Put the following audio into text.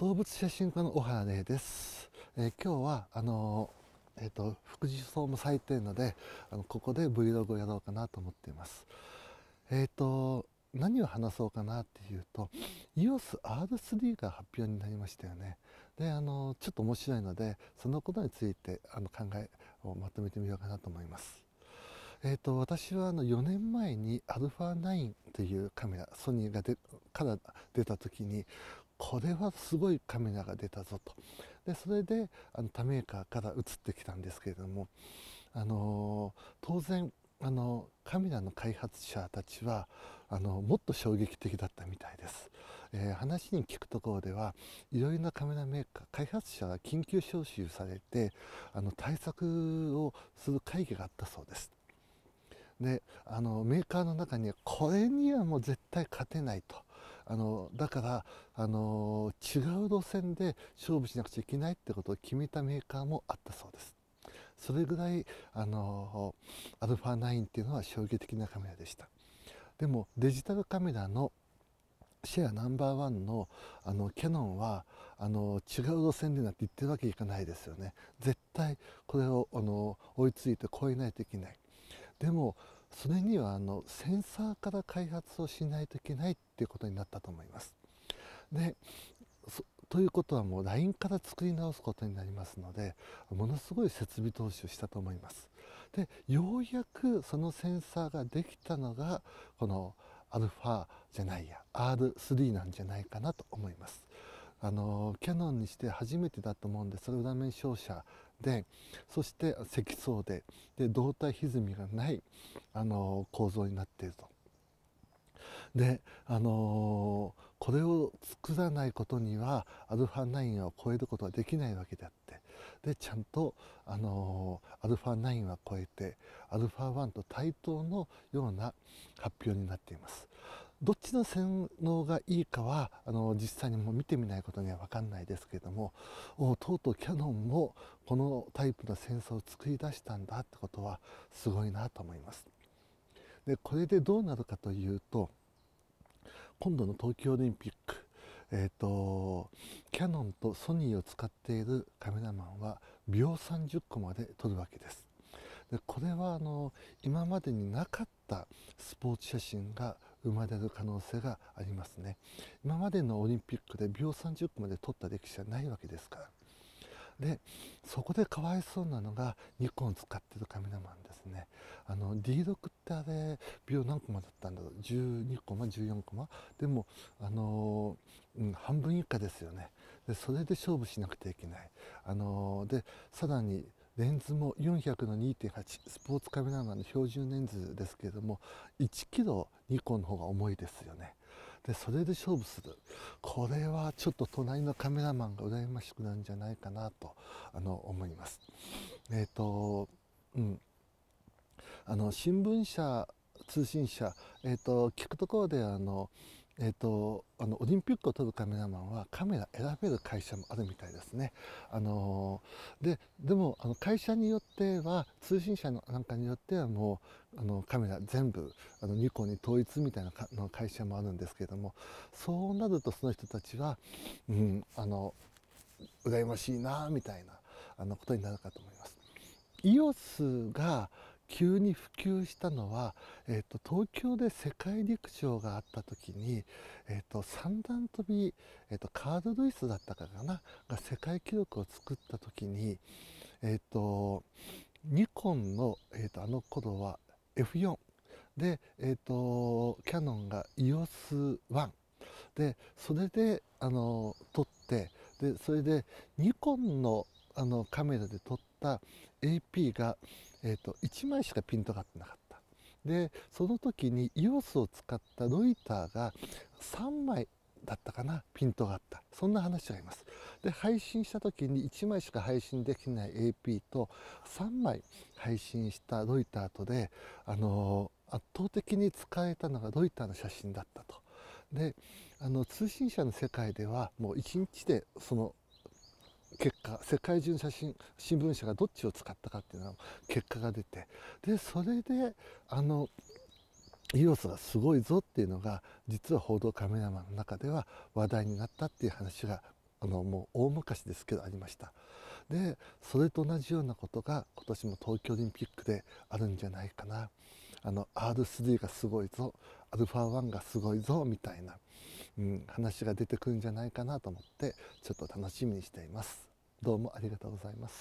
動物写真家の小原玲です、えー、今日はあのー、えっ、ー、と副祉層も咲いてるのであのここで Vlog をやろうかなと思っていますえっ、と何を話そうかなっていうと EOS R3 が発表になりましたよねであのちょっと面白いのでそのことについてあの考えをまとめてみようかなと思いますえーと、と私はあの4年前に α9 というカメラソニーがでから出た時にこれはすごいカメラが出たぞとでそれであの他メーカーから移ってきたんですけれども、あのー、当然あのカメラの開発者たちはあのもっと衝撃的だったみたいです、えー、話に聞くところではいろいろなカメラメーカー開発者が緊急招集されてあの対策をする会議があったそうですであのメーカーの中にはこれにはもう絶対勝てないとあのだからあの違う路線で勝負しなくちゃいけないってことを決めたメーカーもあったそうですそれぐらいあの α9 っていうのは衝撃的なカメラでしたでもデジタルカメラのシェアナンバーワンのあのキャノンはあの違う路線でなんて言ってるわけいかないですよね絶対これをあの追いついて超えないといけないでもそれにはあのセンサーから開発をしないといけないっていうことになったと思います。でということはもう LINE から作り直すことになりますのでものすごい設備投資をしたと思いますでようやくそのセンサーができたのがこのアルファじゃないや R3 なんじゃないかなと思いますあのキヤノンにして初めてだと思うんでそれ裏面照射でそして積層でで胴体歪みがないあの構造になっていると。であのー、これを作らないことにはアルファ9を超えることはできないわけであってでちゃんとあのー、アルファ9は超えてアルファ1と対等のような発表になっています。どっちの性能がいいかはあの実際にも見てみないことには分かんないですけれどもとうとうキヤノンもこのタイプのセンサーを作り出したんだってことはすごいなと思います。でこれでどうなるかというと今度の東京オリンピックえーと、キヤノンとソニーを使っているカメラマンは秒30個まで撮るわけですでこれはあの今までになかったスポーツ写真が生まれる可能性がありますね今までのオリンピックで秒30個まで取った歴史はないわけですからでそこでかわいそうなのがニコン使ってるカメラマンですねあの D6 ってあれ秒何コマだったんだろう12個ま14個までもあのー、うん、半分以下ですよねでそれで勝負しなくてはいけないあのー、でさらにレンズも400の2.8スポーツカメラマンの標準レンズですけれども1キロ2個の方が重いですよねでそれで勝負するこれはちょっと隣のカメラマンが羨ましくなるんじゃないかなとあの思いますえっ、ー、とうんあの新聞社通信社、えーと聞くところであのえっ、ー、と、あの、オリンピックを撮るカメラマンはカメラ選べる会社もあるみたいですね。あのー、で、でも、あの、会社によっては、通信社のなんかによってはもう、あの、カメラ全部、あの、ニコに統一みたいなの会社もあるんですけれども、そうなるとその人たちは、うん、あの、羨ましいな、みたいな、あの、ことになるかと思います。EOS が急に普及したのは、えーと、東京で世界陸上があった時に、えーと、三段跳び、えーと、カール・ルイスだったかなが世界記録を作った時に、えー、とニコンの、えー、とあの頃は F4 で、えー、とキャノンが EOS1 でそれであの撮ってでそれでニコンのあのカメラで撮った AP が、えーと、1枚しかピントが合ってなかった。でその時に EOS を使ったロイターが3枚だったかなピントがあったそんな話がありますで配信した時に1枚しか配信できない AP と3枚配信したロイターとで、あのー、圧倒的に使えたのがロイターの写真だったとであの通信社の世界ではもう1日でその結果世界中の写真新聞社がどっちを使ったかっていうのは結果が出てでそれであのイオスがすごいぞっていうのが実は報道カメラマンの中では話題になったっていう話があのもう大昔ですけどありましたでそれと同じようなことが今年も東京オリンピックであるんじゃないかなあの R3 がすごいぞ α1 がすごいぞみたいな、うん、話が出てくるんじゃないかなと思ってちょっと楽しみにしていますどうもありがとうございます